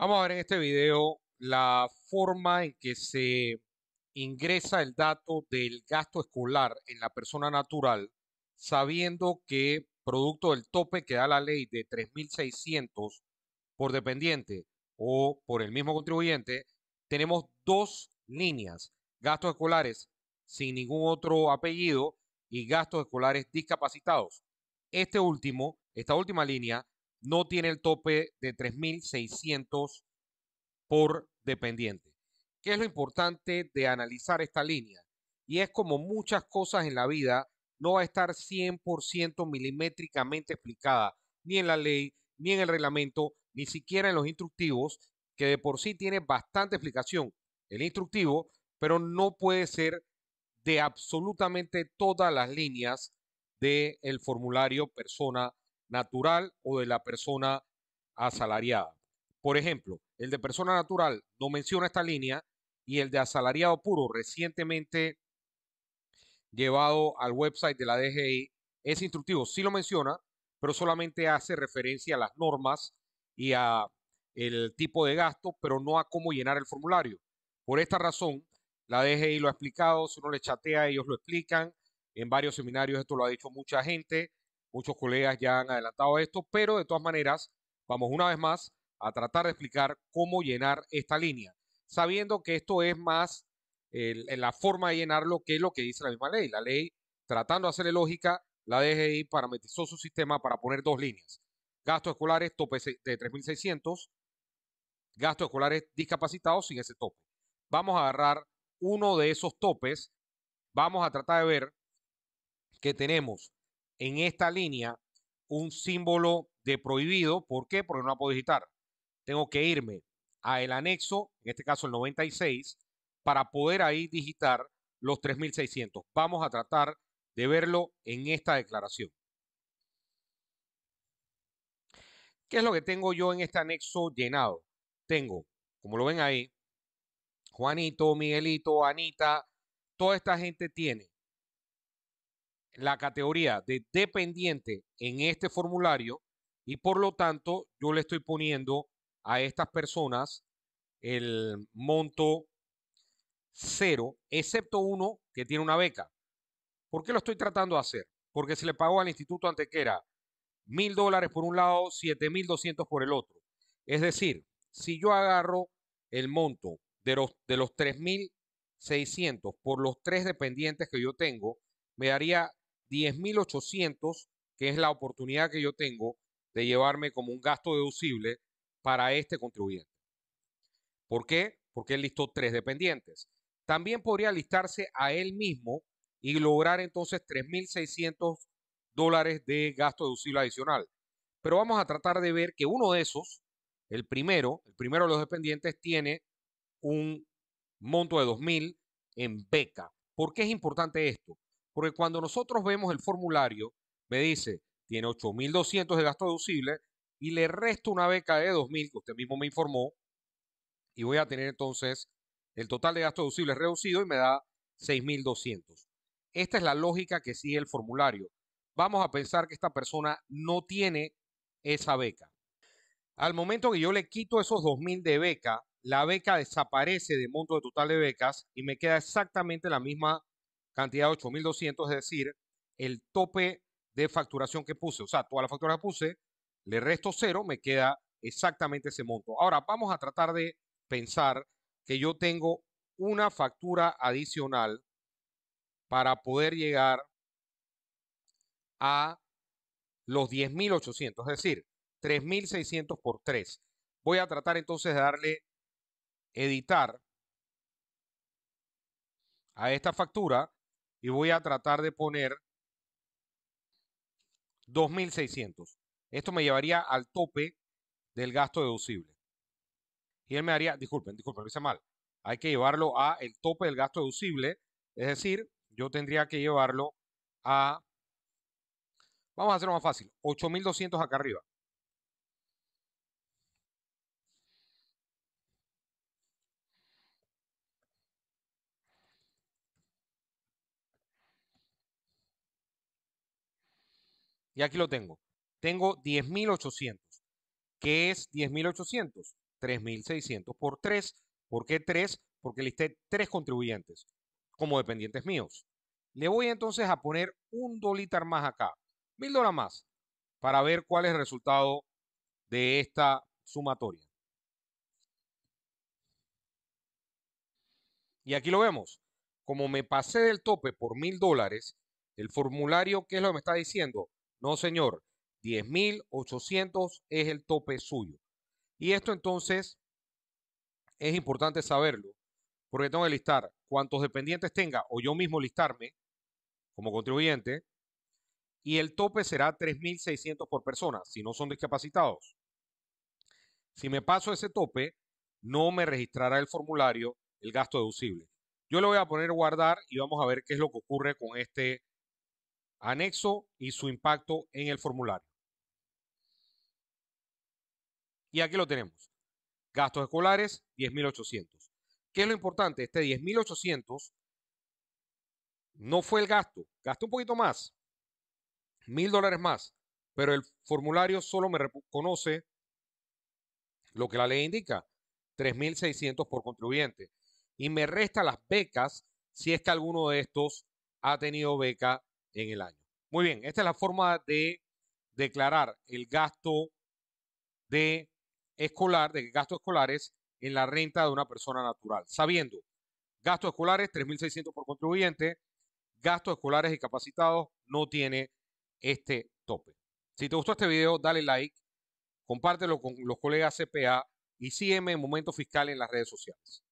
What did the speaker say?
Vamos a ver en este video la forma en que se ingresa el dato del gasto escolar en la persona natural, sabiendo que producto del tope que da la ley de 3.600 por dependiente o por el mismo contribuyente, tenemos dos líneas, gastos escolares sin ningún otro apellido y gastos escolares discapacitados. Este último, esta última línea, no tiene el tope de 3.600 por dependiente. ¿Qué es lo importante de analizar esta línea? Y es como muchas cosas en la vida, no va a estar 100% milimétricamente explicada, ni en la ley, ni en el reglamento, ni siquiera en los instructivos, que de por sí tiene bastante explicación el instructivo, pero no puede ser de absolutamente todas las líneas del formulario persona natural o de la persona asalariada. Por ejemplo, el de persona natural no menciona esta línea y el de asalariado puro recientemente llevado al website de la DGI es instructivo, sí lo menciona, pero solamente hace referencia a las normas y a el tipo de gasto, pero no a cómo llenar el formulario. Por esta razón, la DGI lo ha explicado, si uno le chatea, ellos lo explican. En varios seminarios esto lo ha dicho mucha gente. Muchos colegas ya han adelantado esto, pero de todas maneras vamos una vez más a tratar de explicar cómo llenar esta línea, sabiendo que esto es más la forma de llenarlo que lo que dice la misma ley. La ley, tratando de hacerle lógica, la DGI parametrizó su sistema para poner dos líneas. Gastos escolares tope de 3.600, gastos escolares discapacitados sin ese tope. Vamos a agarrar uno de esos topes, vamos a tratar de ver que tenemos en esta línea un símbolo de prohibido. ¿Por qué? Porque no la puedo digitar. Tengo que irme a el anexo, en este caso el 96, para poder ahí digitar los 3.600. Vamos a tratar de verlo en esta declaración. ¿Qué es lo que tengo yo en este anexo llenado? Tengo, como lo ven ahí, Juanito, Miguelito, Anita, toda esta gente tiene la categoría de dependiente en este formulario y por lo tanto yo le estoy poniendo a estas personas el monto cero, excepto uno que tiene una beca. ¿Por qué lo estoy tratando de hacer? Porque se le pagó al Instituto Antequera mil dólares por un lado, siete mil doscientos por el otro. Es decir, si yo agarro el monto de los, de los 3.600 por los tres dependientes que yo tengo, me daría 10.800, que es la oportunidad que yo tengo de llevarme como un gasto deducible para este contribuyente. ¿Por qué? Porque él listó tres dependientes. También podría listarse a él mismo y lograr entonces 3.600 dólares de gasto deducible adicional. Pero vamos a tratar de ver que uno de esos, el primero, el primero de los dependientes, tiene un monto de 2.000 en beca. ¿Por qué es importante esto? Porque cuando nosotros vemos el formulario, me dice, tiene 8.200 de gasto deducible y le resto una beca de 2.000 que usted mismo me informó y voy a tener entonces el total de gasto deducible reducido y me da 6.200. Esta es la lógica que sigue el formulario. Vamos a pensar que esta persona no tiene esa beca. Al momento que yo le quito esos 2.000 de beca, la beca desaparece de monto de total de becas y me queda exactamente la misma cantidad de 8.200, es decir, el tope de facturación que puse. O sea, toda la factura que puse, le resto cero, me queda exactamente ese monto. Ahora, vamos a tratar de pensar que yo tengo una factura adicional para poder llegar a los 10.800, es decir, 3.600 por 3. Voy a tratar entonces de darle editar a esta factura y voy a tratar de poner 2.600. Esto me llevaría al tope del gasto deducible. Y él me haría, disculpen, disculpen, lo hice mal. Hay que llevarlo a el tope del gasto deducible, es decir, yo tendría que llevarlo a, vamos a hacerlo más fácil, 8.200 acá arriba. y aquí lo tengo, tengo 10.800. ¿Qué es 10.800? 3.600 por 3. ¿Por qué 3? Porque listé 3 contribuyentes como dependientes míos. Le voy entonces a poner un dólar más acá, mil dólares más, para ver cuál es el resultado de esta sumatoria. Y aquí lo vemos. Como me pasé del tope por mil dólares, el formulario, ¿qué es lo que me está diciendo? No, señor, 10.800 es el tope suyo. Y esto entonces es importante saberlo, porque tengo que listar cuántos dependientes tenga o yo mismo listarme como contribuyente, y el tope será 3.600 por persona, si no son discapacitados. Si me paso ese tope, no me registrará el formulario el gasto deducible. Yo lo voy a poner guardar y vamos a ver qué es lo que ocurre con este anexo y su impacto en el formulario. Y aquí lo tenemos. Gastos escolares, 10.800. ¿Qué es lo importante? Este 10.800 no fue el gasto. Gastó un poquito más, mil dólares más, pero el formulario solo me reconoce lo que la ley indica, 3.600 por contribuyente. Y me resta las becas si es que alguno de estos ha tenido beca en el año. Muy bien, esta es la forma de declarar el gasto de escolar, de gastos escolares en la renta de una persona natural, sabiendo gastos escolares 3.600 por contribuyente, gastos escolares y capacitados no tiene este tope. Si te gustó este video, dale like, compártelo con los colegas CPA y sígueme en Momento Fiscal en las redes sociales.